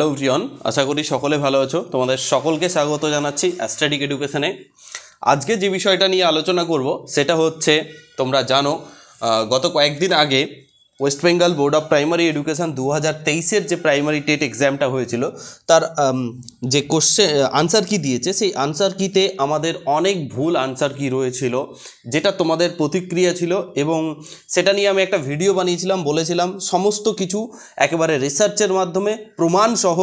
Hello উজিয়ন আশা করি সকলে ভালো আছো তোমাদের সকলকে স্বাগত জানাচ্ছি অ্যাস্ট্রাটিক এডুকেশানে আজকে যে বিষয়টা নিয়ে আলোচনা করব সেটা হচ্ছে তোমরা জানো গত কয়েকদিন আগে West Bengal Board of Primary Education দু হাজার তেইশের যে প্রাইমারি টেট এক্সামটা হয়েছিল তার যে কোশ্চেন আনসার কি দিয়েছে সেই আনসার কিতে আমাদের অনেক ভুল আনসার কি রয়েছিল যেটা তোমাদের প্রতিক্রিয়া ছিল এবং সেটা নিয়ে আমি একটা ভিডিও বানিয়েছিলাম বলেছিলাম সমস্ত কিছু একেবারে রিসার্চের মাধ্যমে প্রমাণসহ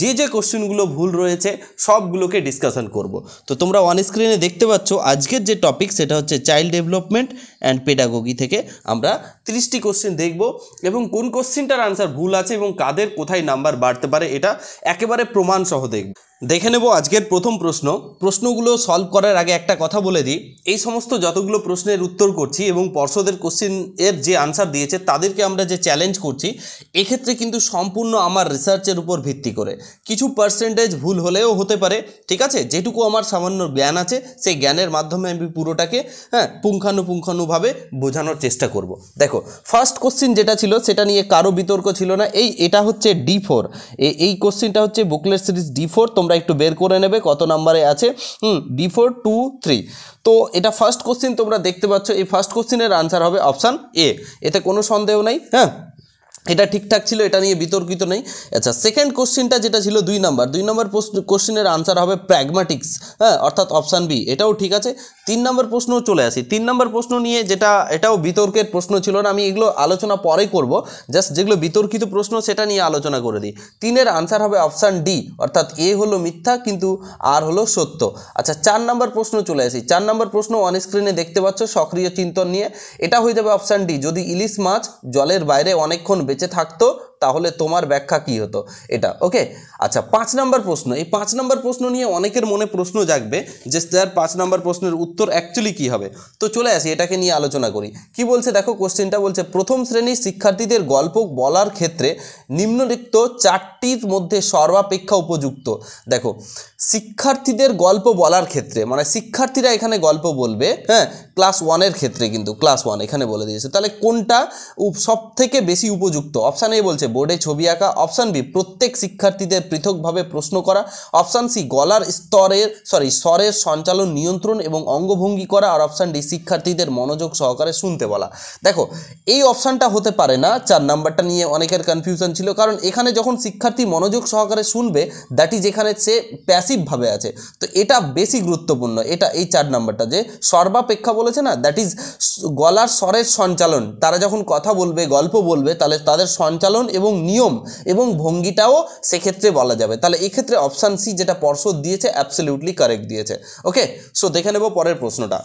যে যে কোশ্চেনগুলো ভুল রয়েছে সবগুলোকে ডিসকাশন করব তো তোমরা অন স্ক্রিনে দেখতে পাচ্ছ আজকের যে টপিক সেটা হচ্ছে চাইল্ড ডেভেলপমেন্ট অ্যান্ড পেডাগোগি থেকে আমরা তিরিশটি কোশ্চেন দেখব এবং কোন কোশ্চেনটার আনসার ভুল আছে এবং কাদের কোথায় নাম্বার বাড়তে পারে এটা একেবারে প্রমাণসহ দেখব দেখে নেব আজকের প্রথম প্রশ্ন প্রশ্নগুলো সলভ করার আগে একটা কথা বলে দিই এই সমস্ত যতগুলো প্রশ্নের উত্তর করছি এবং পর্ষদের কোশ্চিন এর যে আনসার দিয়েছে তাদেরকে আমরা যে চ্যালেঞ্জ করছি এক্ষেত্রে কিন্তু সম্পূর্ণ আমার রিসার্চের উপর ভিত্তি করে কিছু পার্সেন্টেজ ভুল হলেও হতে পারে ঠিক আছে যেটুকু আমার সামান্য জ্ঞান আছে সেই জ্ঞানের মাধ্যমে আমি পুরোটাকে হ্যাঁ পুঙ্খানুপুঙ্খানুভাবে বোঝানোর চেষ্টা করব। দেখো ফার্স্ট কোশ্চিন যেটা ছিল সেটা নিয়ে কারো বিতর্ক ছিল না এই এটা হচ্ছে ডি ফোর এই কোশ্চিনটা হচ্ছে বুকলেট সিরিজ ডি ফোর তোমরা একটু বের করে নেবে কত নাম্বারে আছে হুম ডি ফোর টু থ্রি তো এটা ফার্স্ট কোশ্চিন তোমরা দেখতে পাচ্ছ এই ফার্স্ট কোশ্চিনের আনসার হবে অপশান এ এতে কোনো সন্দেহ নাই হ্যাঁ এটা ঠিকঠাক ছিল এটা নিয়ে বিতর্কিত নেই আচ্ছা সেকেন্ড কোশ্চেনটা যেটা ছিল দুই নাম্বার দুই নম্বর কোশ্চেনের আনসার হবে প্র্যাগম্যাটিক্স হ্যাঁ অর্থাৎ অপশান বি এটাও ঠিক আছে তিন নম্বর প্রশ্ন চলে আসি তিন নম্বর প্রশ্ন নিয়ে যেটা এটাও বিতর্কের প্রশ্ন ছিল না আমি এগুলো আলোচনা পরে করব জাস্ট যেগুলো বিতর্কিত প্রশ্ন সেটা নিয়ে আলোচনা করে দিই তিনের আনসার হবে অপশান ডি অর্থাৎ এ হলো মিথ্যা কিন্তু আর হলো সত্য আচ্ছা চার নম্বর প্রশ্ন চলে আসি চার নম্বর প্রশ্ন অন স্ক্রিনে দেখতে পাচ্ছ সক্রিয় চিন্তন নিয়ে এটা হয়ে যাবে অপশান ডি যদি ইলিশ মাছ জলের বাইরে অনেকক্ষণ বেঁচে থাকতো তাহলে তোমার ব্যাখ্যা কি হতো এটা ওকে আচ্ছা পাঁচ নম্বর প্রশ্ন এই পাঁচ নম্বর প্রশ্ন নিয়ে অনেকের মনে প্রশ্ন জাগবে যে স্যার পাঁচ নম্বর প্রশ্নের উত্তর অ্যাকচুয়ালি কি হবে তো চলে আসি এটাকে নিয়ে আলোচনা করি কি বলছে দেখো কোশ্চেনটা বলছে প্রথম শ্রেণীর শিক্ষার্থীদের গল্প বলার ক্ষেত্রে নিম্নলিখিত চারটির মধ্যে সর্বাপেক্ষা উপযুক্ত দেখো শিক্ষার্থীদের গল্প বলার ক্ষেত্রে মানে শিক্ষার্থীরা এখানে গল্প বলবে হ্যাঁ ক্লাস ওয়ানের ক্ষেত্রে কিন্তু ক্লাস ওয়ান এখানে বলে দিয়েছে তাহলে কোনটা সব থেকে বেশি উপযুক্ত অপশান এ বলছে বোর্ডে ছবি আঁকা অপশান বি প্রত্যেক শিক্ষার্থীদের পৃথকভাবে প্রশ্ন করা অপশান সি গলার স্তরের সরি স্বরের সঞ্চালন নিয়ন্ত্রণ এবং অঙ্গভঙ্গি করা আর অপশান ডি শিক্ষার্থীদের মনোযোগ সহকারে শুনতে বলা দেখো এই অপশানটা হতে পারে না চার নাম্বারটা নিয়ে অনেকের কনফিউশন ছিল কারণ এখানে যখন শিক্ষার্থী মনোযোগ সহকারে শুনবে দ্যাট ইজ এখানে সে প্যাসিভভাবে আছে তো এটা বেশি গুরুত্বপূর্ণ এটা এই চার নাম্বারটা যে সর্বাপেক্ষা বলে বলেছে না দ্যাট ইজ গলার স্বরের সঞ্চালন তারা যখন কথা বলবে গল্প বলবে তাহলে তাদের সঞ্চালন এবং নিয়ম এবং ভঙ্গিটাও সেক্ষেত্রে বলা যাবে তাহলে এক্ষেত্রে অপশান সি যেটা পর্ষদ দিয়েছে অ্যাবসলিউটলি কারেক্ট দিয়েছে ওকে সো দেখে নেব পরের প্রশ্নটা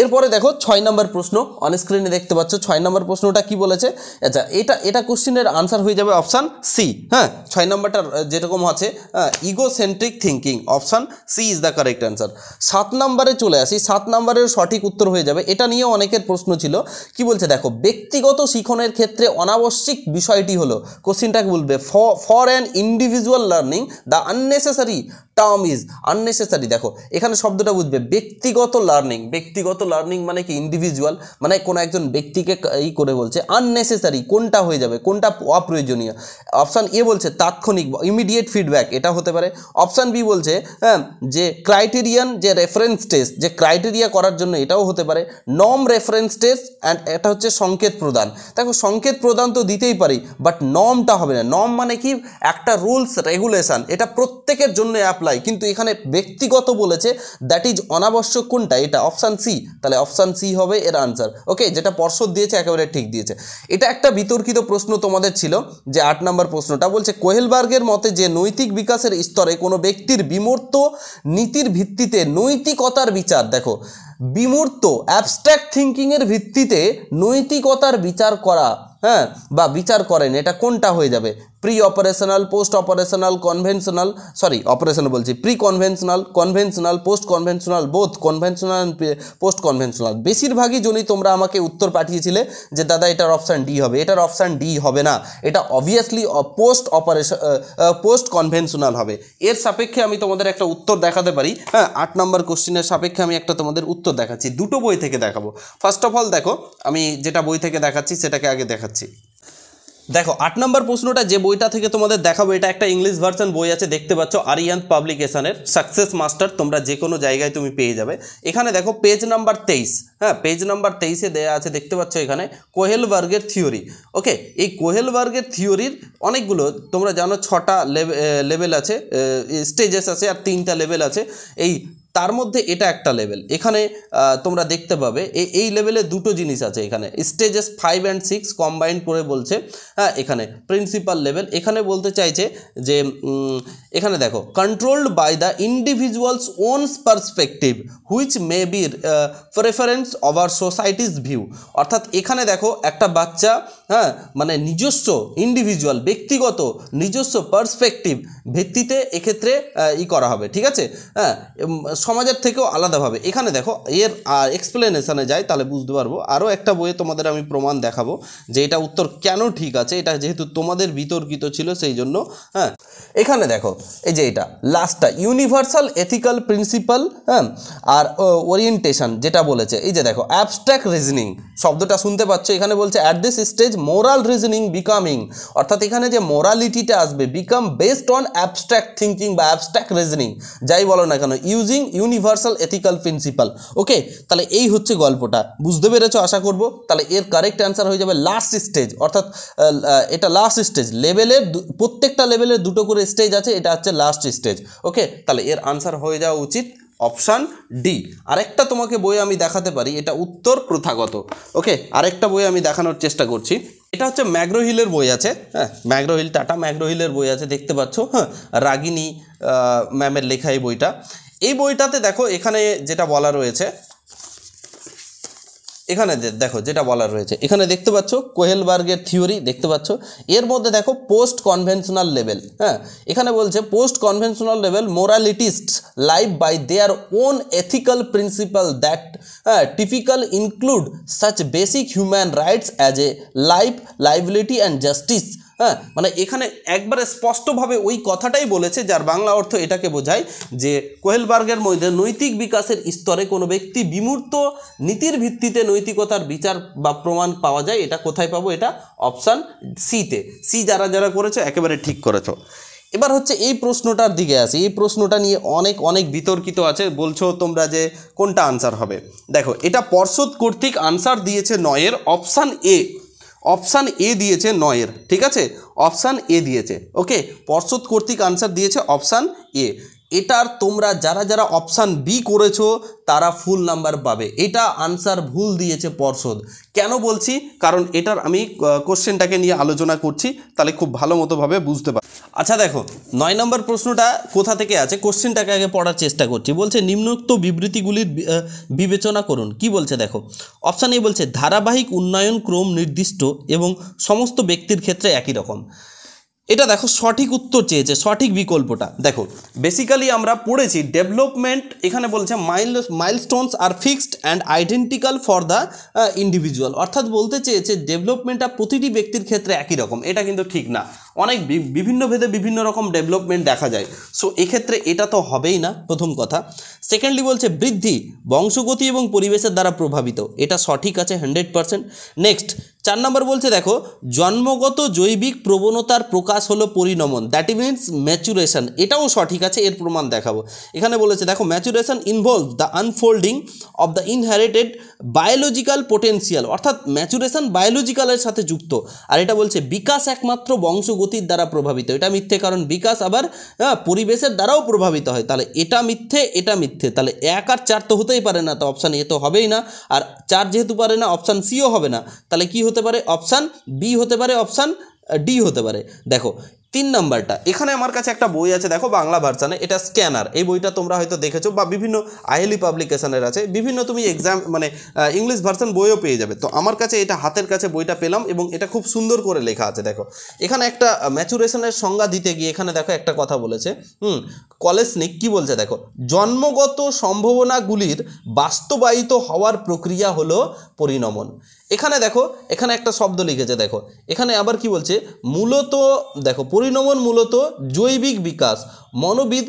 এরপরে দেখো ছয় নম্বর প্রশ্ন অনস্ক্রিনে দেখতে পাচ্ছ ছয় নম্বর প্রশ্নটা কি বলেছে আচ্ছা এটা এটা কোশ্চিনের আনসার হয়ে যাবে অপশান সি হ্যাঁ ছয় নম্বরটা যেরকম আছে egocentric thinking option C is the correct answer সাত নম্বরে চলে আসি সাত নম্বরের সঠিক উত্তর হয়ে যাবে এটা নিয়ে অনেকের প্রশ্ন ছিল কি বলছে দেখো ব্যক্তিগত শিখনের ক্ষেত্রে অনাবশ্যিক বিষয়টি হলো কোশ্চিনটাকে বলবে for an individual learning the unnecessary term is unnecessary দেখো এখানে শব্দটা বুঝবে ব্যক্তিগত লার্নিং ব্যক্তিগত লার্নিং মানে কি ইন্ডিভিজুয়াল মানে কোনো একজন ব্যক্তিকে এই করে বলছে আননেসেসারি কোনটা হয়ে যাবে কোনটা অপ্রয়োজনীয় অপশান এ বলছে তাৎক্ষণিক ইমিডিয়েট ফিডব্যাক এটা হতে পারে অপশান বি বলছে হ্যাঁ যে ক্রাইটেরিয়ান যে রেফারেন্স টেস্ট যে ক্রাইটেরিয়া করার জন্য এটাও হতে পারে নম রেফারেন্স টেস্ট অ্যান্ড এটা হচ্ছে সংকেত প্রদান দেখো সংকেত প্রদান তো দিতেই পারি বাট নমটা হবে না নম মানে কি একটা রুলস রেগুলেশন এটা প্রত্যেকের জন্য অ্যাপ্লাই কিন্তু এখানে ব্যক্তিগত বলেছে দ্যাট ইজ অনাবশ্যক কোনটা এটা অপশান সি তাহলে অপশান সি হবে এর আনসার ওকে যেটা পর্ষদ দিয়েছে একেবারে ঠিক দিয়েছে এটা একটা বিতর্কিত প্রশ্ন তোমাদের ছিল যে আট নম্বর প্রশ্নটা বলছে কোহেলবার্গের মতে যে নৈতিক বিকাশের স্তরে কোনো ব্যক্তির বিমূর্ত নীতির ভিত্তিতে নৈতিকতার বিচার দেখো বিমূর্ত অ্যাবস্ট্রাক্ট থিঙ্কিংয়ের ভিত্তিতে নৈতিকতার বিচার করা হ্যাঁ বা বিচার করেন এটা কোনটা হয়ে যাবে pre operational post operational conventional sorry operational বলছি pre conventional conventional post conventional both conventional post conventional বেশিরভাগই জন্যই তোমরা আমাকে উত্তর পাঠিয়েছিলে যে দাদা এটার অপশান ডি হবে এটার অপশান ডি হবে না এটা obviously post operation post conventional হবে এর সাপেক্ষে আমি তোমাদের একটা উত্তর দেখাতে পারি হ্যাঁ আট নম্বর কোশ্চিনের সাপেক্ষে আমি একটা তোমাদের উত্তর দেখাচ্ছি দুটো বই থেকে দেখাবো ফার্স্ট অফ অল দেখো আমি যেটা বই থেকে দেখাচ্ছি সেটাকে আগে দেখাচ্ছি দেখো আট নম্বর প্রশ্নটা যে বইটা থেকে তোমাদের দেখাবো এটা একটা ইংলিশ ভার্সন বই আছে দেখতে পাচ্ছ আরিয়ান পাবলিকেশনের সাকসেস মাস্টার তোমরা যে কোনো জায়গায় তুমি পেয়ে যাবে এখানে দেখো পেজ নাম্বার তেইশ হ্যাঁ পেজ নাম্বার তেইশে দেয়া আছে দেখতে পাচ্ছ এখানে কোহেলবার্গের থিওরি ওকে এই কোহেলবার্গের থিওরির অনেকগুলো তোমরা জানো ছটা লেভেল আছে স্টেজেস আছে আর তিনটা লেভেল আছে এই তার মধ্যে এটা একটা লেভেল এখানে তোমরা দেখতে পাবে এই লেভেলে দুটো জিনিস আছে এখানে stages five and six combine করে বলছে হ্যাঁ এখানে প্রিন্সিপাল লেভেল এখানে বলতে চাইছে যে এখানে দেখো controlled by the individuals owns perspective which may be preference over societies view অর্থাৎ এখানে দেখো একটা বাচ্চা হ্যাঁ মানে নিজস্ব ইন্ডিভিজুয়াল ব্যক্তিগত নিজস্ব পার্সপেক্টিভ ভিত্তিতে এক্ষেত্রে ই করা হবে ঠিক আছে হ্যাঁ সমাজের থেকেও আলাদাভাবে এখানে দেখো এর এক্সপ্লেনেশানে যাই তাহলে বুঝতে পারবো আরও একটা বইয়ে তোমাদের আমি প্রমাণ দেখাবো যে এটা উত্তর কেন ঠিক আছে এটা যেহেতু তোমাদের বিতর্কিত ছিল সেই জন্য হ্যাঁ এখানে দেখো এই যে এটা লাস্টটা ইউনিভার্সাল এথিক্যাল প্রিন্সিপাল হ্যাঁ আর ওরিয়েন্টেশন যেটা বলেছে এই যে দেখো অ্যাবস্ট্র্যাক্ট রিজনিং শব্দটা শুনতে পাচ্ছ এখানে বলছে at this stage moral reasoning becoming অর্থাৎ এখানে যে মোরালিটিটা আসবে become based on abstract thinking বা অ্যাবস্ট্র্যাক্ট রিজনিং যাই বলো না কেন using universal ethical principle okay তাহলে এই হচ্ছে গল্পটা বুঝতে পেরেছো আশা করব তাহলে এর কারেক্ট অ্যান্সার হয়ে যাবে লাস্ট স্টেজ অর্থাৎ এটা লাস্ট স্টেজ লেভেলের প্রত্যেকটা লেভেলের দুটো করে স্টেজ আছে এটা হচ্ছে লাস্ট স্টেজ ওকে তাহলে এর আনসার হয়ে যাওয়া উচিত অপশান ডি আরেকটা তোমাকে বই আমি দেখাতে পারি এটা উত্তর প্রথাগত ওকে আরেকটা বই আমি দেখানোর চেষ্টা করছি এটা হচ্ছে ম্যাগ্রোহিলের বই আছে হ্যাঁ ম্যাগ্রোহিল টাটা ম্যাগ্রোহিলের বই আছে দেখতে পাচ্ছ হ্যাঁ রাগিনী ম্যামের লেখা এই বইটা এই বইটাতে দেখো এখানে যেটা বলা রয়েছে এখানে দেখো যেটা বলার রয়েছে এখানে দেখতে পাচ্ছ কোহেলবার্গের থিওরি দেখতে পাচ্ছ এর মধ্যে দেখো পোস্ট কনভেনশনাল লেভেল হ্যাঁ এখানে বলছে post conventional level moralists live by their own ethical principle that হ্যাঁ typical include such basic human rights as a life liability and justice হ্যাঁ মানে এখানে একবারে স্পষ্টভাবে ওই কথাটাই বলেছে যার বাংলা অর্থ এটাকে বোঝায় যে কোহেলবার্গের মধ্যে নৈতিক বিকাশের স্তরে কোনো ব্যক্তি বিমূর্ত নীতির ভিত্তিতে নৈতিকতার বিচার বা প্রমাণ পাওয়া যায় এটা কোথায় পাবো এটা অপশান সিতে সি যারা যারা করেছো একেবারে ঠিক করেছ এবার হচ্ছে এই প্রশ্নটার দিকে আসি এই প্রশ্নটা নিয়ে অনেক অনেক বিতর্কিত আছে বলছো তোমরা যে কোনটা আনসার হবে দেখো এটা পর্ষদ কর্তৃক আনসার দিয়েছে নয়ের অপশান এ অপশান এ দিয়েছে নয়ের ঠিক আছে অপশান এ দিয়েছে ওকে পর্ষদ কর্তৃক আনসার দিয়েছে অপশান এ এটার তোমরা যারা যারা অপশান বি করেছো তারা ফুল নাম্বার পাবে এটা আনসার ভুল দিয়েছে পর্ষদ কেন বলছি কারণ এটার আমি কোশ্চেনটাকে নিয়ে আলোচনা করছি তাহলে খুব ভালো মতোভাবে বুঝতে পার আচ্ছা দেখো নয় নম্বর প্রশ্নটা কোথা থেকে আছে কোশ্চেনটাকে আগে পড়ার চেষ্টা করছি বলছে নিম্নোক্ত বিবৃতিগুলির বিবেচনা করুন কি বলছে দেখো অপশান এ বলছে ধারাবাহিক উন্নয়ন ক্রম নির্দিষ্ট এবং সমস্ত ব্যক্তির ক্ষেত্রে একই রকম এটা দেখো সঠিক উত্তর চেয়েছে সঠিক বিকল্পটা দেখো বেসিক্যালি আমরা পড়েছি ডেভেলপমেন্ট এখানে বলছে mile milestones are fixed and identical for the individual অর্থাৎ বলতে চেয়েছে ডেভেলপমেন্টটা প্রতিটি ব্যক্তির ক্ষেত্রে একই রকম এটা কিন্তু ঠিক না অনেক বিভিন্ন ভেদে বিভিন্ন রকম ডেভেলপমেন্ট দেখা যায় সো এক্ষেত্রে এটা তো হবেই না প্রথম কথা সেকেন্ডলি বলছে বৃদ্ধি বংশগতি এবং পরিবেশের দ্বারা প্রভাবিত এটা সঠিক আছে হান্ড্রেড পারসেন্ট নেক্সট চার নম্বর বলছে দেখো জন্মগত জৈবিক প্রবণতার প্রকাশ হলো পরিণমন দ্যাট মিনস ম্যাচুরেশন এটাও সঠিক আছে এর প্রমাণ দেখাবো এখানে বলেছে দেখো maturation involve the unfolding of the inherited biological potential অর্থাৎ ম্যাচুরেশন বায়োলজিক্যালের সাথে যুক্ত আর এটা বলছে বিকাশ একমাত্র বংশগত গতির দ্বারা প্রভাবিত এটা মিথ্যে কারণ বিকাশ আবার পরিবেশের দ্বারাও প্রভাবিত হয় তাহলে এটা মিথ্যে এটা মিথ্যে তাহলে এক আর চার তো হতেই পারে না তো অপশান এ তো হবেই না আর চার যেহেতু পারে না অপশান সিও হবে না তাহলে কি হতে পারে অপশান বি হতে পারে অপশান ডি হতে পারে দেখো তিন নাম্বারটা এখানে আমার কাছে একটা বই আছে দেখো বাংলা ভার্সানে এটা স্ক্যানার এই বইটা তোমরা হয়তো দেখেছো বা বিভিন্ন আইএলই পাবলিকেশনের আছে বিভিন্ন তুমি এক্সাম মানে ইংলিশ ভার্সান বইও পেয়ে যাবে তো আমার কাছে এটা হাতের কাছে বইটা পেলাম এবং এটা খুব সুন্দর করে লেখা আছে দেখো এখানে একটা ম্যাচুরেশনের সংজ্ঞা দিতে গিয়ে এখানে দেখো একটা কথা বলেছে হুম কলেজনিক কি বলছে দেখো জন্মগত সম্ভাবনাগুলির বাস্তবায়িত হওয়ার প্রক্রিয়া হলো পরিণমন এখানে দেখো এখানে একটা শব্দ লিখেছে দেখো এখানে আবার কি বলছে মূলত দেখো পরিণমন মূলত জৈবিক বিকাশ মনোবিদ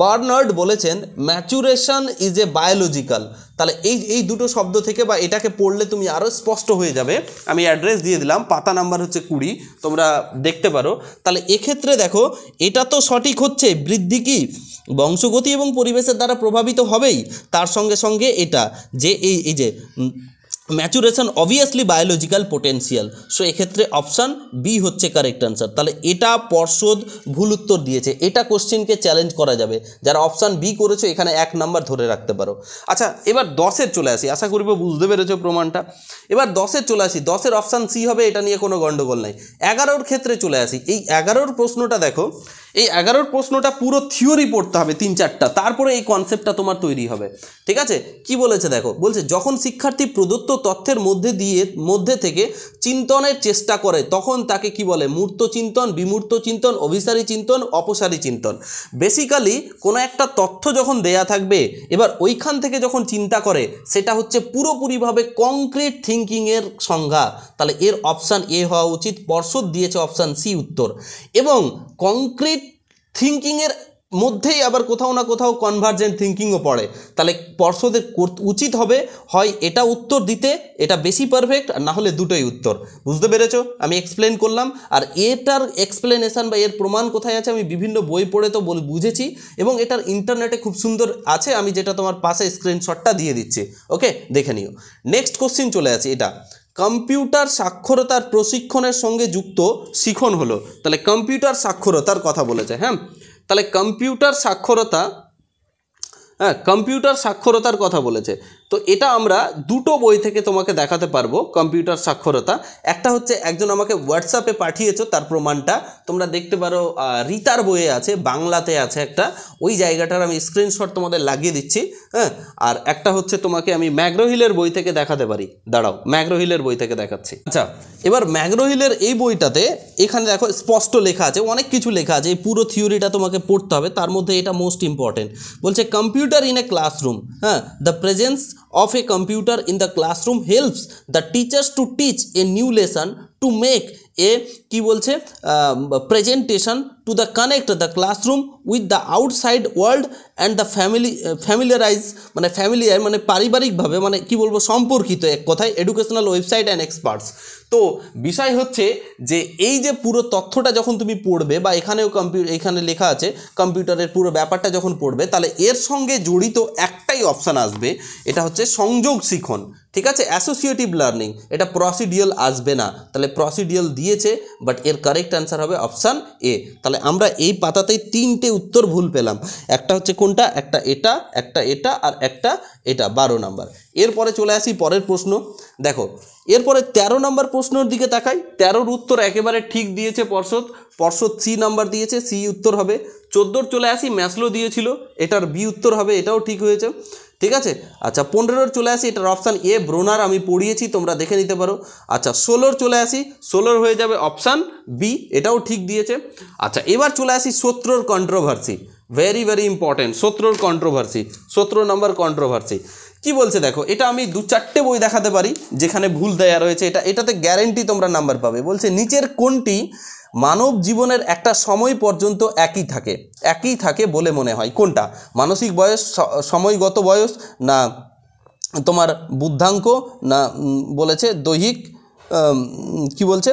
বার্নার্ড বলেছেন ম্যাচুরেশন ইজ এ বায়োলজিক্যাল তাহলে এই এই দুটো শব্দ থেকে বা এটাকে পড়লে তুমি আরও স্পষ্ট হয়ে যাবে আমি অ্যাড্রেস দিয়ে দিলাম পাতা নাম্বার হচ্ছে কুড়ি তোমরা দেখতে পারো তাহলে এক্ষেত্রে দেখো এটা তো সঠিক হচ্ছে বৃদ্ধি কি বংশগতি এবং পরিবেশের দ্বারা প্রভাবিত হবেই তার সঙ্গে সঙ্গে এটা যে এই এই যে maturation obviously biological potential so এক্ষেত্রে অপশান বি হচ্ছে কারেক্ট অ্যান্সার তাহলে এটা পর্ষদ ভুল উত্তর দিয়েছে এটা কোশ্চেনকে চ্যালেঞ্জ করা যাবে যারা অপশান বি করেছো এখানে এক নাম্বার ধরে রাখতে পারো আচ্ছা এবার দশের চলে আসি আশা করিব বুঝতে পেরেছো প্রমাণটা এবার দশের চলে আসি দশের অপশান সি হবে এটা নিয়ে কোনো গণ্ডগোল নাই এগারোর ক্ষেত্রে চলে আসি এই এগারোর প্রশ্নটা দেখো এই এগারোর প্রশ্নটা পুরো থিওরি পড়তে হবে তিন চারটা তারপরে এই কনসেপ্টটা তোমার তৈরি হবে ঠিক আছে কি বলেছে দেখো বলছে যখন শিক্ষার্থী প্রদত্ত তথ্যের মধ্যে দিয়ে মধ্যে থেকে চিন্তনের চেষ্টা করে তখন তাকে কি বলে মূর্ত চিন্তন বিমূর্ত চিন্তন অভিসারী চিন্তন অপসারী চিন্তন বেসিক্যালি কোনো একটা তথ্য যখন দেয়া থাকবে এবার ওইখান থেকে যখন চিন্তা করে সেটা হচ্ছে পুরোপুরিভাবে কংক্রিট থিঙ্কিংয়ের সংজ্ঞা তাহলে এর অপশান এ হওয়া উচিত পর্ষদ দিয়েছে অপশান সি উত্তর এবং কংক্রিট থিঙ্কিংয়ের মধ্যেই আবার কোথাও না কোথাও কনভার্জেন্ট থিঙ্কিংও পড়ে তাহলে পর্ষদের উচিত হবে হয় এটা উত্তর দিতে এটা বেশি পারফেক্ট আর না হলে দুটোই উত্তর বুঝতে পেরেছ আমি এক্সপ্লেন করলাম আর এটার এক্সপ্লেনেশান বা এর প্রমাণ কোথায় আছে আমি বিভিন্ন বই পড়ে তো বুঝেছি এবং এটার ইন্টারনেটে খুব সুন্দর আছে আমি যেটা তোমার পাশে স্ক্রিনশটটা দিয়ে দিচ্ছি ওকে দেখে নিও নেক্সট কোশ্চিন চলে আছে এটা কম্পিউটার সাক্ষরতার প্রশিক্ষণের সঙ্গে যুক্ত শিখন হলো তাহলে কম্পিউটার সাক্ষরতার কথা বলেছে হ্যাঁ তাহলে কম্পিউটার সাক্ষরতা হ্যাঁ কম্পিউটার সাক্ষরতার কথা বলেছে তো এটা আমরা দুটো বই থেকে তোমাকে দেখাতে পারবো কম্পিউটার সাক্ষরতা একটা হচ্ছে একজন আমাকে হোয়াটসঅ্যাপে পাঠিয়েছো তার প্রমাণটা তোমরা দেখতে পারো রিতার বইয়ে আছে বাংলাতে আছে একটা ওই জায়গাটার আমি স্ক্রিনশট তোমাদের লাগিয়ে দিচ্ছি হ্যাঁ আর একটা হচ্ছে তোমাকে আমি ম্যাগ্রোহিলের বই থেকে দেখাতে পারি দাঁড়াও ম্যাগ্রোহিলের বই থেকে দেখাচ্ছি আচ্ছা এবার ম্যাগ্রোহিলের এই বইটাতে এখানে দেখো স্পষ্ট লেখা আছে অনেক কিছু লেখা আছে এই পুরো থিওরিটা তোমাকে পড়তে হবে তার মধ্যে এটা মোস্ট ইম্পর্টেন্ট বলছে কম্পিউটার ইন এ ক্লাসরুম হ্যাঁ the presence of a computer in the classroom helps the teachers to teach a new lesson to make এ কি বলছে presentation to the connect the classroom with the outside world and the family familiarize মানে familiar মানে পারিবারিকভাবে মানে কি বলবো সম্পর্কিত এক কথায় এডুকেশনাল ওয়েবসাইট অ্যান্ড এক্সপার্টস তো বিষয় হচ্ছে যে এই যে পুরো তথ্যটা যখন তুমি পড়বে বা এখানেও কম্পিউ এখানে লেখা আছে কম্পিউটারের পুরো ব্যাপারটা যখন পড়বে তাহলে এর সঙ্গে জড়িত এক একটাই অপশান আসবে এটা হচ্ছে সংযোগ শিখন ঠিক আছে অ্যাসোসিয়েটিভ লার্নিং এটা প্রসিডিয়াল আসবে না তাহলে প্রসিডিয়াল দিয়েছে বাট এর কারেক্ট অ্যান্সার হবে অপশান এ তাহলে আমরা এই পাতাতেই তিনটে উত্তর ভুল পেলাম একটা হচ্ছে কোনটা একটা এটা একটা এটা আর একটা এটা বারো নাম্বার এরপরে চলে আসি পরের প্রশ্ন দেখো এরপরে ১৩ নাম্বার প্রশ্নের দিকে তাকাই তেরোর উত্তর একেবারে ঠিক দিয়েছে পর্ষদ পর্ষদ সি নাম্বার দিয়েছে সি উত্তর হবে চোদ্দোর চলে আসি ম্যাসলো দিয়েছিল এটার বি উত্তর হবে এটাও ঠিক হয়েছে ঠিক আছে আচ্ছা পনেরোর চলে আসি এটার অপশান এ ব্রোনার আমি পড়িয়েছি তোমরা দেখে নিতে পারো আচ্ছা ষোলোর চলে আসি ষোলোর হয়ে যাবে অপশান বি এটাও ঠিক দিয়েছে আচ্ছা এবার চলে আসি সত্রর কন্ট্রোভার্সি ভেরি ভেরি ইম্পর্টেন্ট সত্রর কন্ট্রোভার্সি সত্র নম্বর কন্ট্রোভার্সি কি বলছে দেখো এটা আমি দু চারটে বই দেখাতে পারি যেখানে ভুল দেয়া রয়েছে এটা এটাতে গ্যারেন্টি তোমরা নাম্বার পাবে বলছে নিচের কোনটি মানব জীবনের একটা সময় পর্যন্ত একই থাকে একই থাকে বলে মনে হয় কোনটা মানসিক বয়স সময়গত বয়স না তোমার বুদ্ধাঙ্ক না বলেছে দৈহিক কি বলছে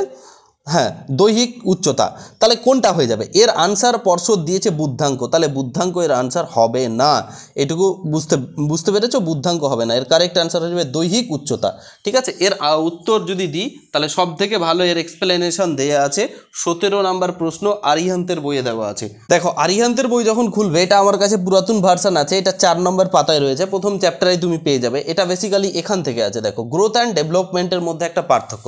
হ্যাঁ দৈহিক উচ্চতা তাহলে কোনটা হয়ে যাবে এর আনসার পর্ষদ দিয়েছে বুদ্ধাঙ্ক তাহলে বুদ্ধাঙ্ক এর আনসার হবে না এটুকু বুঝতে বুঝতে পেরেছো বুদ্ধাঙ্ক হবে না এর কারেক্ট আনসার হয়ে যাবে দৈহিক উচ্চতা ঠিক আছে এর উত্তর যদি দিই তাহলে সব থেকে ভালো এর এক্সপ্লেনেশন দেয়া আছে সতেরো নাম্বার প্রশ্ন আরিহান্তের বইয়ে দেওয়া আছে দেখো আরিহান্তের বই যখন খুলবে এটা আমার কাছে পুরাতন ভার্সান আছে এটা চার নম্বর পাতায় রয়েছে প্রথম চ্যাপ্টারে তুমি পেয়ে যাবে এটা বেসিক্যালি এখান থেকে আছে দেখো গ্রোথ অ্যান্ড ডেভেলপমেন্টের মধ্যে একটা পার্থক্য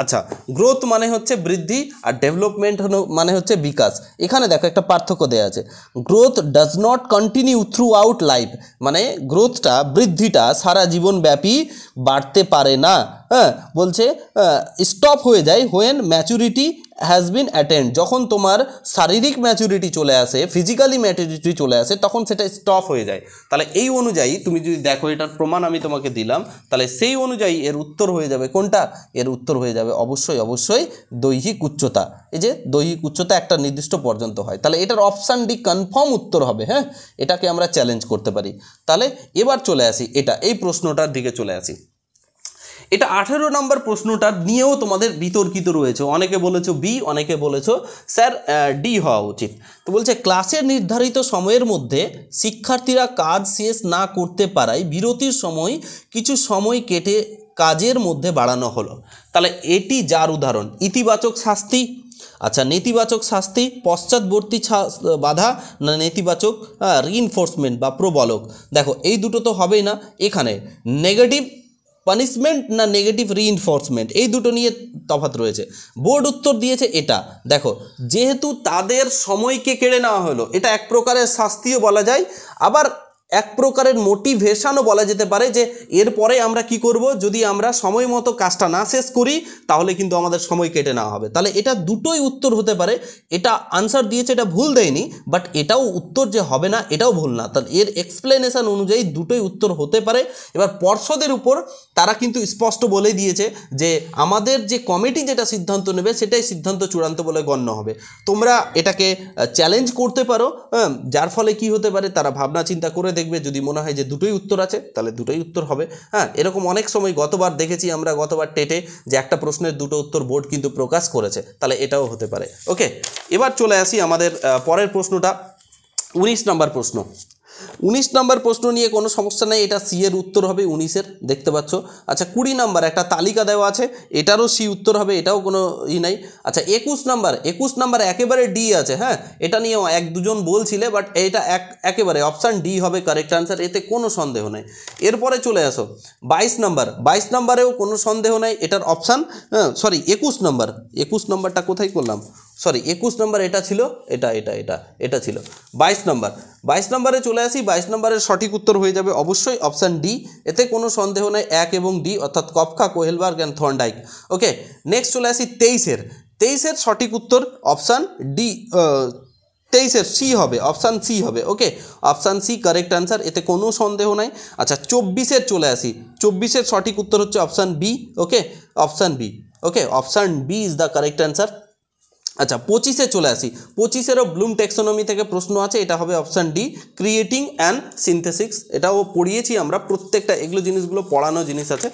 আচ্ছা গ্রোথ মানে হচ্ছে বৃদ্ধি আর ডেভেলপমেন্ট মানে হচ্ছে বিকাশ এখানে দেখো একটা পার্থক্য দেওয়া আছে growth does not continue throughout life মানে গ্রোথটা বৃদ্ধিটা সারা জীবন ব্যাপী বাড়তে পারে না হ্যাঁ বলছে স্টপ হয়ে যায় when maturity has been attend যখন তোমার শারীরিক ম্যাচুরিটি চলে আসে ফিজিক্যালি ম্যাচুরিটি চলে আসে তখন সেটা স্টপ হয়ে যায় তাহলে এই অনুযায়ী তুমি যদি দেখো এটার প্রমাণ আমি তোমাকে দিলাম তাহলে সেই অনুযায়ী এর উত্তর হয়ে যাবে কোনটা এর উত্তর হয়ে যাবে অবশ্যই অবশ্যই দৈহিক উচ্চতা এই যে দৈহিক উচ্চতা একটা নির্দিষ্ট পর্যন্ত হয় তাহলে এটার অপশান ডি কনফার্ম উত্তর হবে হ্যাঁ এটাকে আমরা চ্যালেঞ্জ করতে পারি তাহলে এবার চলে আসি এটা এই প্রশ্নটার দিকে চলে আসি এটা আঠেরো নম্বর প্রশ্নটা নিয়েও তোমাদের বিতর্কিত রয়েছে অনেকে বলেছো বি অনেকে বলেছো স্যার ডি হওয়া উচিত তো বলছে ক্লাসের নির্ধারিত সময়ের মধ্যে শিক্ষার্থীরা কাজ শেষ না করতে পারায় বিরতির সময় কিছু সময় কেটে কাজের মধ্যে বাড়ানো হলো তাহলে এটি যার উদাহরণ ইতিবাচক শাস্তি আচ্ছা নেতিবাচক শাস্তি পশ্চাৎবর্তী বাধা না নেতিবাচক রিএনফোর্সমেন্ট বা প্রবলক দেখো এই দুটো তো হবেই না এখানে নেগেটিভ পানিশমেন্ট না নেগেটিভ রিইনফোর্সমেন্ট এই দুটো নিয়ে তফাত রয়েছে বোর্ড উত্তর দিয়েছে এটা দেখো যেহেতু তাদের সময়কে কেড়ে নেওয়া হলো এটা এক প্রকারের শাস্তিও বলা যায় আবার এক প্রকারের মোটিভেশানও বলা যেতে পারে যে এরপরে আমরা কি করব যদি আমরা সময় মতো কাজটা না শেষ করি তাহলে কিন্তু আমাদের সময় কেটে নেওয়া হবে তাহলে এটা দুটোই উত্তর হতে পারে এটা আনসার দিয়েছে এটা ভুল দেয়নি বাট এটাও উত্তর যে হবে না এটাও ভুল না তাহলে এর এক্সপ্লেনেশান অনুযায়ী দুটোই উত্তর হতে পারে এবার পর্ষদের উপর তারা কিন্তু স্পষ্ট বলে দিয়েছে যে আমাদের যে কমিটি যেটা সিদ্ধান্ত নেবে সেটাই সিদ্ধান্ত চূড়ান্ত বলে গণ্য হবে তোমরা এটাকে চ্যালেঞ্জ করতে পারো হ্যাঁ, যার ফলে কি হতে পারে তারা ভাবনা চিন্তা করে দেখবে যদি মনে হয় যে দুটোই উত্তর আছে তাহলে দুটোই উত্তর হবে হ্যাঁ এরকম অনেক সময় গতবার দেখেছি আমরা গতবার টেটে যে একটা প্রশ্নের দুটো উত্তর বোর্ড কিন্তু প্রকাশ করেছে তাহলে এটাও হতে পারে ওকে এবার চলে আসি আমাদের পরের প্রশ্নটা উনিশ নম্বর প্রশ্ন উনিশ নম্বর প্রশ্ন নিয়ে কোনো সমস্যা নেই এটা সি এর উত্তর হবে উনিশের দেখতে পাচ্ছ আচ্ছা কুড়ি নম্বর একটা তালিকা দেওয়া আছে এটারও সি উত্তর হবে এটাও কোনো ই নাই আচ্ছা একুশ নম্বর একুশ নম্বর একেবারে ডি আছে হ্যাঁ এটা নিয়েও এক দুজন বলছিলে বাট এটা এক একেবারে অপশান ডি হবে কারেক্ট আনসার এতে কোনো সন্দেহ নেই এরপরে চলে আসো বাইশ নম্বর বাইশ নম্বরেও কোনো সন্দেহ নেই এটার অপশান হ্যাঁ, সরি একুশ নম্বর একুশ নম্বরটা কোথায় করলাম সরি একুশ নম্বর এটা ছিল এটা এটা এটা এটা ছিল বাইশ নম্বর বাইশ নম্বরে চলে আসি বাইশ নম্বরের সঠিক উত্তর হয়ে যাবে অবশ্যই অপশান ডি এতে কোনো সন্দেহ নেই এক এবং ডি অর্থাৎ কপখা Kohlberg and Thorndike okay next চলে আসি তেইশের তেইশের সঠিক উত্তর অপশান ডি তেইশের সি হবে অপশান সি হবে okay option C correct answer এতে কোনো সন্দেহ নাই আচ্ছা চব্বিশের চলে আসি চব্বিশের সঠিক উত্তর হচ্ছে option B okay option B okay option B is the correct answer আচ্ছা পঁচিশে চলে আসি পঁচিশেরও ব্লুম টেকসোনমি থেকে প্রশ্ন আছে এটা হবে option D creating and synthesis এটাও পড়িয়েছি আমরা প্রত্যেকটা এগুলো জিনিসগুলো পড়ানো জিনিস আছে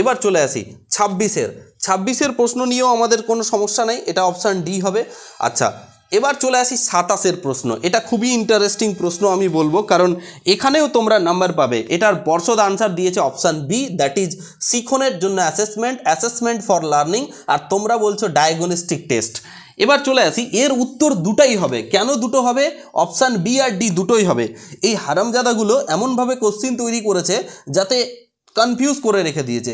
এবার চলে আসি ছাব্বিশের ছাব্বিশের প্রশ্ন নিয়েও আমাদের কোনো সমস্যা নাই এটা অপশান ডি হবে আচ্ছা এবার চলে আসি সাতাশের প্রশ্ন এটা খুবই ইন্টারেস্টিং প্রশ্ন আমি বলবো কারণ এখানেও তোমরা নাম্বার পাবে এটার বর্ষদ আনসার দিয়েছে অপশান বি দ্যাট ইজ শিখনের জন্য অ্যাসেসমেন্ট অ্যাসেসমেন্ট ফর লার্নিং আর তোমরা বলছো ডায়াগনস্টিক টেস্ট এবার চলে আসি এর উত্তর দুটাই হবে কেন দুটো হবে অপশান বি আর ডি দুটোই হবে এই হারামজাদাগুলো এমনভাবে কোশ্চিন তৈরি করেছে যাতে কনফিউজ করে রেখে দিয়েছে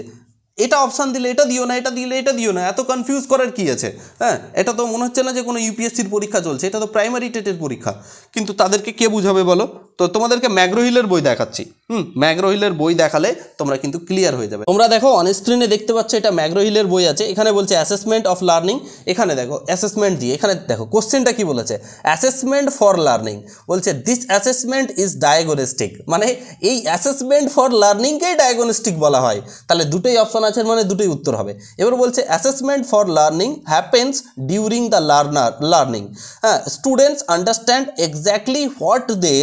এটা অপশান দিলে এটা দিও না এটা দিলে এটা দিও না এত কনফিউজ করার কি আছে হ্যাঁ এটা তো মনে হচ্ছে না যে কোনো ইউপিএসসির পরীক্ষা চলছে এটা তো প্রাইমারি টেটের পরীক্ষা কিন্তু তাদেরকে কে বুঝাবে বলো তো তোমাদেরকে ম্যাগ্রোহিলের বই দেখাচ্ছি হুম ম্যাগ্রোহিলের বই দেখালে তোমরা কিন্তু ক্লিয়ার হয়ে যাবে তোমরা দেখো অন স্ক্রিনে দেখতে পাচ্ছ এটা ম্যাগ্রোহিলের বই আছে এখানে বলছে অ্যাসেসমেন্ট অফ লার্নিং এখানে দেখো অ্যাসেসমেন্ট দিয়ে এখানে দেখো কোশ্চেনটা কি বলেছে অ্যাসেসমেন্ট ফর লার্নিং বলছে দিস অ্যাসেসমেন্ট ইজ ডায়াগনস্টিক মানে এই অ্যাসেসমেন্ট ফর লার্নিংকেই ডায়াগনস্টিক বলা হয় তাহলে দুটোই অপশন আছেন মানে দুটোই উত্তর হবে এবার বলছে assessment for learning happens during the learner learning হ্যাঁ students understand exactly what they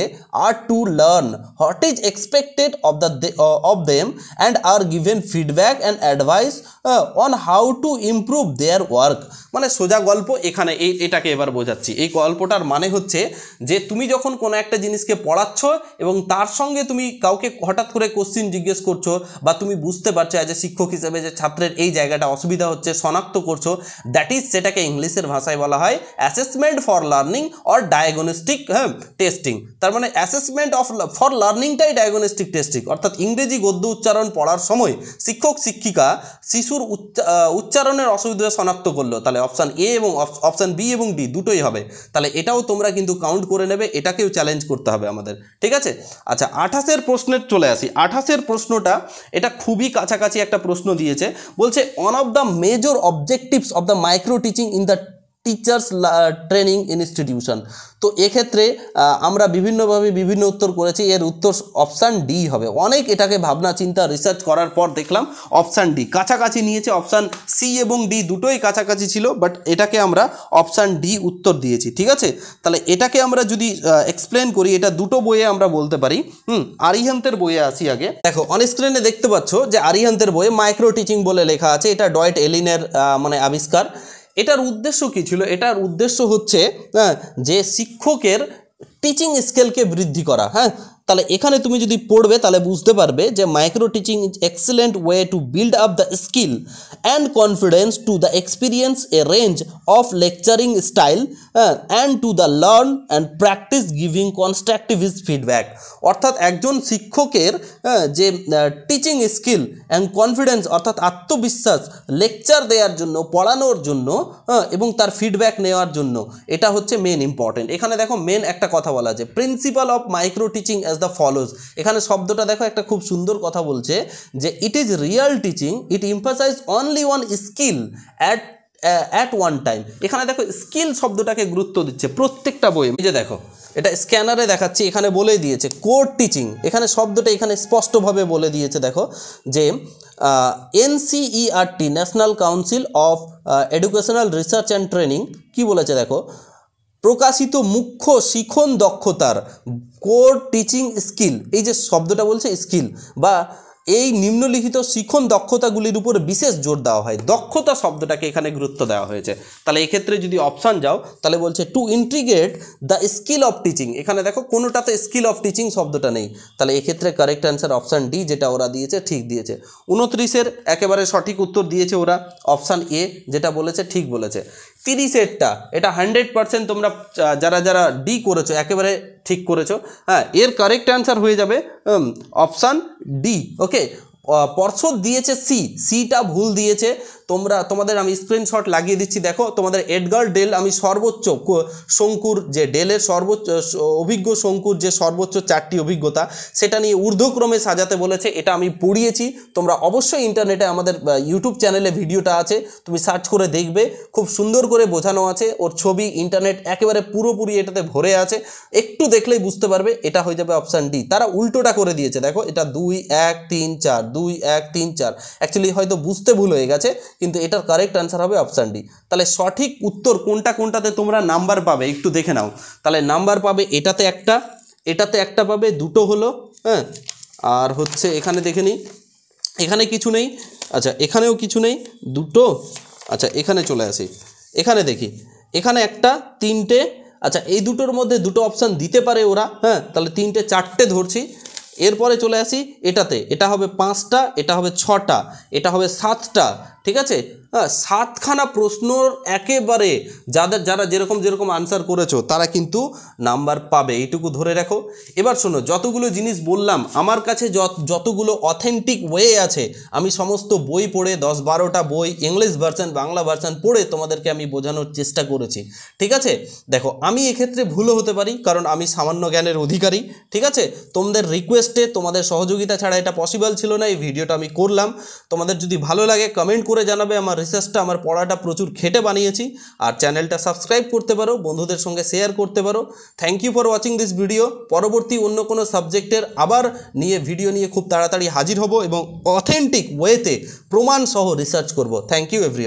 are to learn what is expected of the of them and are given feedback and advice on how to improve their work মানে সোজা গল্প এখানে এই এটাকে এবার বোঝাচ্ছি এই গল্পটার মানে হচ্ছে যে তুমি যখন কোনো একটা জিনিসকে পড়াচ্ছ এবং তার সঙ্গে তুমি কাউকে হঠাৎ করে কোশ্চিন জিজ্ঞেস করছো বা তুমি বুঝতে পারছো অ্যাজ এ শিক্ষক হিসেবে যে ছাত্রের এই জায়গাটা অসুবিধা হচ্ছে শনাক্ত করছো দ্যাট ইজ সেটাকে ইংলিশের ভাষায় বলা হয় assessment for learning or diagnostic হ্যাঁ টেস্টিং তার মানে অ্যাসেসমেন্ট অফ ফর লার্নিংটাই ডায়াগনস্টিক টেস্টিং অর্থাৎ ইংরেজি গদ্য উচ্চারণ পড়ার সময় শিক্ষক শিক্ষিকা শিশু ধাতুর উচ্চারণের অসুবিধা শনাক্ত করলো তাহলে অপশান এ এবং অপশান বি এবং ডি দুটোই হবে তাহলে এটাও তোমরা কিন্তু কাউন্ট করে নেবে এটাকেও চ্যালেঞ্জ করতে হবে আমাদের ঠিক আছে আচ্ছা আঠাশের প্রশ্নের চলে আসি আঠাশের প্রশ্নটা এটা খুবই কাছাকাছি একটা প্রশ্ন দিয়েছে বলছে one of the major objectives of the micro teaching in the teachers training institution তো এক্ষেত্রে আমরা বিভিন্নভাবে বিভিন্ন উত্তর করেছি এর উত্তর অপশান ডি হবে অনেক এটাকে ভাবনা চিন্তা রিসার্চ করার পর দেখলাম অপশান ডি কাছাকাছি নিয়েছে অপশান সি এবং ডি দুটোই কাছাকাছি ছিল বাট এটাকে আমরা অপশান ডি উত্তর দিয়েছি ঠিক আছে তাহলে এটাকে আমরা যদি এক্সপ্লেন করি এটা দুটো বইয়ে আমরা বলতে পারি হুম আরিহান্তের বইয়ে আসি আগে দেখো অন স্ক্রিনে দেখতে পাচ্ছ যে আরিহান্তের বইয়ে মাইক্রো টিচিং বলে লেখা আছে এটা ডয়েট এলিনের মানে আবিষ্কার এটার উদ্দেশ্য কি ছিল এটার উদ্দেশ্য হচ্ছে হ্যাঁ, যে শিক্ষকের টিচিং স্কেলকে বৃদ্ধি করা হ্যাঁ তাহলে এখানে তুমি যদি পড়বে তাহলে বুঝতে পারবে যে micro teaching is excellent way to build up the skill and confidence to the experience a range of lecturing style and to the learn and practice giving constructivist feedback অর্থাৎ একজন শিক্ষকের যে টিচিং স্কিল অ্যান্ড কনফিডেন্স অর্থাৎ আত্মবিশ্বাস lecture দেওয়ার জন্য পড়ানোর জন্য এবং তার ফিডব্যাক নেওয়ার জন্য এটা হচ্ছে মেন ইম্পর্টেন্ট এখানে দেখো মেন একটা কথা বলা যে principal of micro teaching as the follows এখানে শব্দটা দেখো একটা খুব সুন্দর কথা বলছে যে it is real teaching it emphasise only one skill at at one time এখানে দেখো স্কিল শব্দটাকে গুরুত্ব দিচ্ছে প্রত্যেকটা বই যে দেখো এটা স্ক্যানারে দেখাচ্ছি এখানে বলে দিয়েছে কোর টিচিং এখানে শব্দটা এখানে স্পষ্টভাবে বলে দিয়েছে দেখো যে NCERT national council of educational research and training কি বলেছে দেখো প্রকাশিত মুখ্য শিখন দক্ষতার কোর টিচিং স্কিল এই যে শব্দটা বলছে স্কিল বা এই নিম্নলিখিত শিখন দক্ষতাগুলির উপর বিশেষ জোর দেওয়া হয় দক্ষতা শব্দটাকে এখানে গুরুত্ব দেওয়া হয়েছে তাহলে এক্ষেত্রে যদি অপশান যাও তাহলে বলছে to integrate the skill of teaching এখানে দেখো কোনোটাতে স্কিল অফ টিচিং শব্দটা নেই তাহলে এক্ষেত্রে কারেক্ট অ্যান্সার অপশান ডি যেটা ওরা দিয়েছে ঠিক দিয়েছে উনত্রিশের একেবারে সঠিক উত্তর দিয়েছে ওরা অপশান এ যেটা বলেছে ঠিক বলেছে তিরিশেরটা এটা হান্ড্রেড পারসেন্ট তোমরা যারা যারা ডি করেছো একেবারে ঠিক করেছো হ্যাঁ এর কারেক্ট অ্যান্সার হয়ে যাবে অপশান ডি ওকে পর্ষদ দিয়েছে সি সিটা ভুল দিয়েছে তোমরা তোমাদের আমি স্ক্রিনশট লাগিয়ে দিচ্ছি দেখো তোমাদের এডগার ডেল আমি সর্বোচ্চ শঙ্কুর যে ডেলের সর্বোচ্চ অভিজ্ঞ শঙ্কুর যে সর্বোচ্চ চারটি অভিজ্ঞতা সেটা নিয়ে ঊর্ধ্বক্রমে সাজাতে বলেছে এটা আমি পড়িয়েছি তোমরা অবশ্যই ইন্টারনেটে আমাদের ইউটিউব চ্যানেলে ভিডিওটা আছে তুমি সার্চ করে দেখবে খুব সুন্দর করে বোঝানো আছে ওর ছবি ইন্টারনেট একেবারে পুরোপুরি এটাতে ভরে আছে একটু দেখলেই বুঝতে পারবে এটা হয়ে যাবে অপশান ডি তারা উল্টোটা করে দিয়েছে দেখো এটা দুই এক তিন চার দুই এক তিন চার অ্যাকচুয়ালি হয়তো বুঝতে ভুল হয়ে গেছে কিন্তু এটার কারেক্ট অ্যান্সার হবে অপশান ডি তাহলে সঠিক উত্তর কোনটা কোনটাতে তোমরা নাম্বার পাবে একটু দেখে নাও তাহলে নাম্বার পাবে এটাতে একটা এটাতে একটা পাবে দুটো হলো হ্যাঁ আর হচ্ছে এখানে দেখে নিই এখানে কিছু নেই আচ্ছা এখানেও কিছু নেই দুটো আচ্ছা এখানে চলে আসি এখানে দেখি এখানে একটা তিনটে আচ্ছা এই দুটোর মধ্যে দুটো অপশান দিতে পারে ওরা হ্যাঁ তাহলে তিনটে চারটে ধরছি এরপরে চলে আসি এটাতে এটা হবে পাঁচটা এটা হবে ছটা এটা হবে সাতটা ঠিক আছে হ্যাঁ, সাতখানা প্রশ্ন একেবারে যাদের যারা যেরকম যেরকম আনসার করেছো তারা কিন্তু নাম্বার পাবে এইটুকু ধরে রাখো এবার শোনো যতগুলো জিনিস বললাম আমার কাছে যতগুলো অথেন্টিক ওয়ে আছে আমি সমস্ত বই পড়ে দশ বারোটা বই ইংলিশ ভার্সান বাংলা ভার্সান পড়ে তোমাদেরকে আমি বোঝানোর চেষ্টা করেছি ঠিক আছে দেখো আমি এক্ষেত্রে ভুলও হতে পারি কারণ আমি সামান্য জ্ঞানের অধিকারী ঠিক আছে তোমাদের রিকোয়েস্টে তোমাদের সহযোগিতা ছাড়া এটা পসিবল ছিল না এই ভিডিওটা আমি করলাম তোমাদের যদি ভালো লাগে কমেন্ট করে জানাবে আমার রিসার্চটা আমার পড়াটা প্রচুর খেটে বানিয়েছি আর চ্যানেলটা সাবস্ক্রাইব করতে পারো বন্ধুদের সঙ্গে শেয়ার করতে পারো thank you for watching this video পরবর্তী অন্য কোনো সাবজেক্টের আবার নিয়ে ভিডিও নিয়ে খুব তাড়াতাড়ি হাজির হব এবং অথেন্টিক ওয়েতে প্রমাণসহ রিসার্চ করব থ্যাংক ইউ এভরিওয়ান